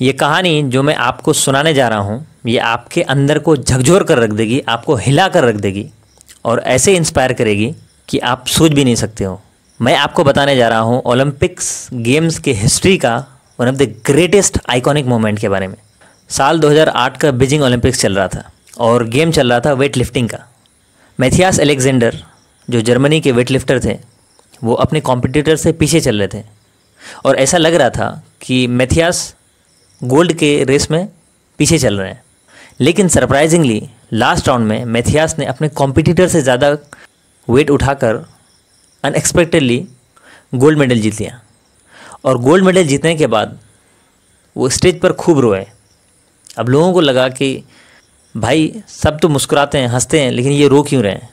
ये कहानी जो मैं आपको सुनाने जा रहा हूँ ये आपके अंदर को झकझोर कर रख देगी आपको हिला कर रख देगी और ऐसे इंस्पायर करेगी कि आप सोच भी नहीं सकते हो मैं आपको बताने जा रहा हूँ ओलंपिक्स गेम्स के हिस्ट्री का one of the greatest iconic moment के बारे में साल 2008 का बीजिंग ओलंपिक्स चल रहा था और गेम चल रहा था वेट लिफ्टिंग का मैथियास एलेक्जेंडर जो जर्मनी के वेट लिफ्टर थे वो अपने कॉम्पिटिटर से पीछे चल रहे थे और ऐसा लग रहा था कि मैथियास गोल्ड के रेस में पीछे चल रहे हैं लेकिन सरप्राइजिंगली लास्ट राउंड में मैथियास ने अपने कॉम्पिटिटर से ज़्यादा वेट उठाकर अनएक्सपेक्टेडली गोल्ड मेडल जीत लिया और गोल्ड मेडल जीतने के बाद वो स्टेज पर खूब रोए अब लोगों को लगा कि भाई सब तो मुस्कुराते हैं हंसते हैं लेकिन ये रो क्यों रहे हैं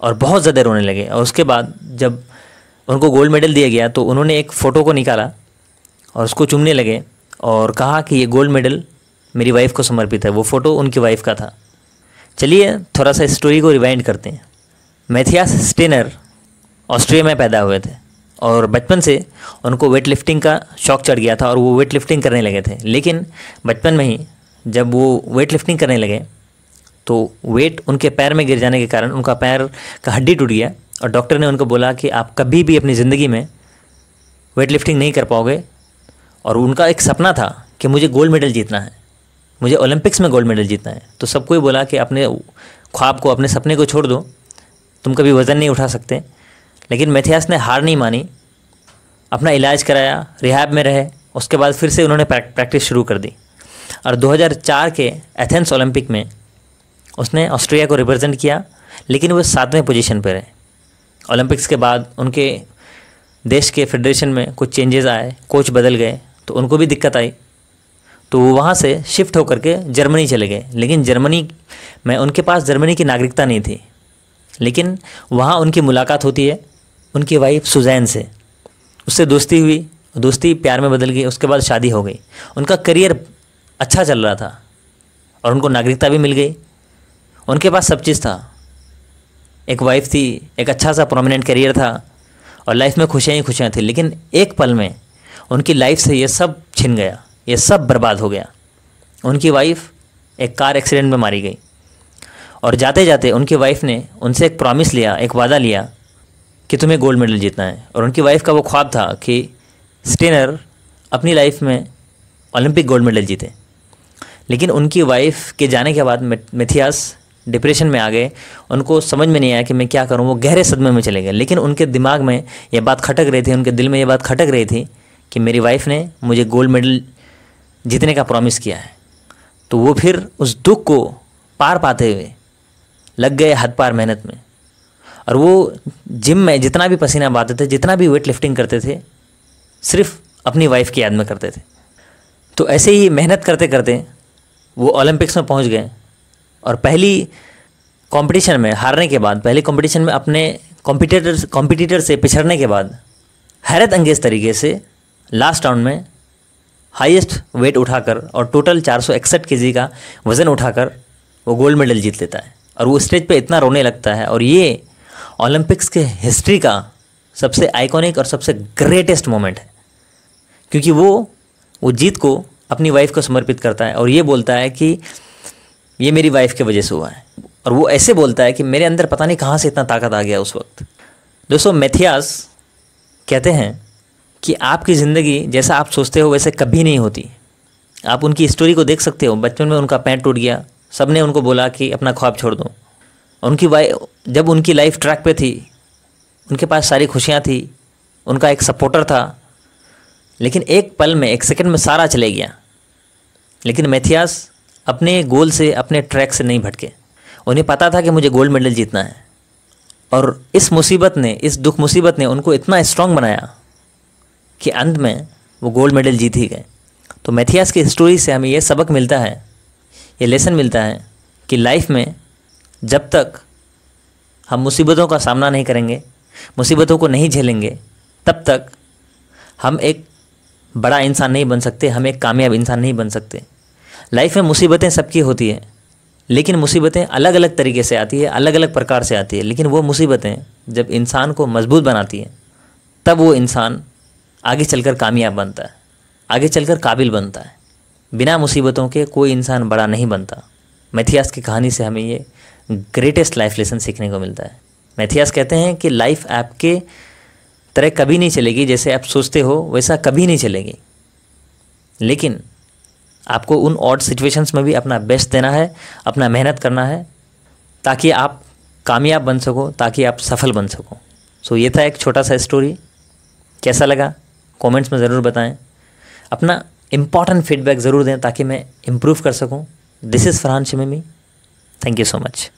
और बहुत ज़्यादा रोने लगे और उसके बाद जब उनको गोल्ड मेडल दिया गया तो उन्होंने एक फ़ोटो को निकाला और उसको चूमने लगे और कहा कि ये गोल्ड मेडल मेरी वाइफ को समर्पित है वो फ़ोटो उनकी वाइफ का था चलिए थोड़ा सा स्टोरी को रिवाइंड करते हैं मैथियास स्टेनर ऑस्ट्रिया में पैदा हुए थे और बचपन से उनको वेट लिफ्टिंग का शौक चढ़ गया था और वो वेट लिफ्टिंग करने लगे थे लेकिन बचपन में ही जब वो वेट लिफ्टिंग करने लगे तो वेट उनके पैर में गिर जाने के कारण उनका पैर का हड्डी टूट गया और डॉक्टर ने उनको बोला कि आप कभी भी अपनी ज़िंदगी में वेट लिफ्टिंग नहीं कर पाओगे और उनका एक सपना था कि मुझे गोल्ड मेडल जीतना है मुझे ओलंपिक्स में गोल्ड मेडल जीतना है तो सबको ही बोला कि अपने ख्वाब को अपने सपने को छोड़ दो तुम कभी वज़न नहीं उठा सकते लेकिन मेथियास ने हार नहीं मानी अपना इलाज कराया रिहाब में रहे उसके बाद फिर से उन्होंने प्रैक्टिस शुरू कर दी और 2004 के एथेंस ओलंपिक में उसने ऑस्ट्रेलिया को रिप्रेजेंट किया लेकिन वो सातवें पोजीशन पर रहे ओलंपिक्स के बाद उनके देश के फेडरेशन में कुछ चेंजेस आए कोच बदल गए तो उनको भी दिक्कत आई तो वो वहाँ से शिफ्ट होकर के जर्मनी चले गए लेकिन जर्मनी में उनके पास जर्मनी की नागरिकता नहीं थी लेकिन वहाँ उनकी मुलाकात होती है उनकी वाइफ सुजैन से उससे दोस्ती हुई दोस्ती प्यार में बदल गई उसके बाद शादी हो गई उनका करियर अच्छा चल रहा था और उनको नागरिकता भी मिल गई उनके पास सब चीज़ था एक वाइफ थी एक अच्छा सा प्रोमिनेंट करियर था और लाइफ में खुशियाँ ही खुशियाँ थी लेकिन एक पल में उनकी लाइफ से ये सब छिन गया ये सब बर्बाद हो गया उनकी वाइफ एक कार एक्सीडेंट में मारी गई और जाते जाते उनकी वाइफ ने उनसे एक प्रॉमिस लिया एक वादा लिया कि तुम्हें गोल्ड मेडल जीतना है और उनकी वाइफ का वो ख्वाब था कि स्टेनर अपनी लाइफ में ओलंपिक गोल्ड मेडल जीते लेकिन उनकी वाइफ के जाने के बाद मिथियास डिप्रेशन में आ गए उनको समझ में नहीं आया कि मैं क्या करूं वो गहरे सदमे में चले गए लेकिन उनके दिमाग में ये बात खटक रही थी उनके दिल में ये बात खटक रही थी कि मेरी वाइफ ने मुझे गोल्ड मेडल जीतने का प्रॉमिस किया है तो वो फिर उस दुख को पार पाते हुए लग गए हद पार मेहनत में और वो जिम में जितना भी पसीना बहाते थे जितना भी वेट लिफ्टिंग करते थे सिर्फ अपनी वाइफ की याद में करते थे तो ऐसे ही मेहनत करते करते वो ओलंपिक्स में पहुंच गए और पहली कंपटीशन में हारने के बाद पहले कंपटीशन में अपने कॉम्पिटिटर कॉम्पिटिटर से पिछड़ने के बाद हैरत अंगेज तरीके से लास्ट राउंड में हाईएस्ट वेट उठाकर और टोटल चार सौ इकसठ के का वज़न उठाकर वो गोल्ड मेडल जीत लेता है और वो स्टेज पे इतना रोने लगता है और ये ओलंपिक्स के हिस्ट्री का सबसे आइकॉनिक और सबसे ग्रेटेस्ट मोमेंट है क्योंकि वो वो जीत को अपनी वाइफ को समर्पित करता है और ये बोलता है कि ये मेरी वाइफ के वजह से हुआ है और वो ऐसे बोलता है कि मेरे अंदर पता नहीं कहाँ से इतना ताकत आ गया उस वक्त दोस्तों मेथियास कहते हैं कि आपकी ज़िंदगी जैसा आप सोचते हो वैसे कभी नहीं होती आप उनकी स्टोरी को देख सकते हो बचपन में उनका पैंट टूट गया सब ने उनको बोला कि अपना ख्वाब छोड़ दो उनकी वाई जब उनकी लाइफ ट्रैक पे थी उनके पास सारी खुशियाँ थी उनका एक सपोर्टर था लेकिन एक पल में एक सेकंड में सारा चले गया लेकिन मेथियास अपने गोल से अपने ट्रैक से नहीं भटके उन्हें पता था कि मुझे गोल्ड मेडल जीतना है और इस मुसीबत ने इस दुख मुसीबत ने उनको इतना स्ट्रांग बनाया कि अंत में वो गोल्ड मेडल जीत ही गए तो मैथियास की स्टोरी से हमें यह सबक मिलता है ये लेसन मिलता है कि लाइफ में जब तक हम मुसीबतों का सामना नहीं करेंगे मुसीबतों को नहीं झेलेंगे तब तक हम एक बड़ा इंसान नहीं बन सकते हम एक कामयाब इंसान नहीं बन सकते लाइफ में मुसीबतें सबकी होती हैं लेकिन मुसीबतें अलग अलग तरीके से आती है अलग अलग प्रकार से आती है लेकिन वो मुसीबतें जब इंसान को मजबूत बनाती है तब वो इंसान आगे चलकर कामयाब बनता है आगे चलकर काबिल बनता है बिना मुसीबतों के कोई इंसान बड़ा नहीं बनता मैथियास की कहानी से हमें ये ग्रेटेस्ट लाइफ लेसन सीखने को मिलता है मैथियास कहते हैं कि लाइफ आपके तरह कभी नहीं चलेगी जैसे आप सोचते हो वैसा कभी नहीं चलेगी लेकिन आपको उन ऑड सिचुएशंस में भी अपना बेस्ट देना है अपना मेहनत करना है ताकि आप कामयाब बन सको ताकि आप सफल बन सको सो so ये था एक छोटा सा स्टोरी कैसा लगा कमेंट्स में ज़रूर बताएं अपना इम्पॉर्टेंट फीडबैक ज़रूर दें ताकि मैं इम्प्रूव कर सकूं this is Farhan Shamimi thank you so much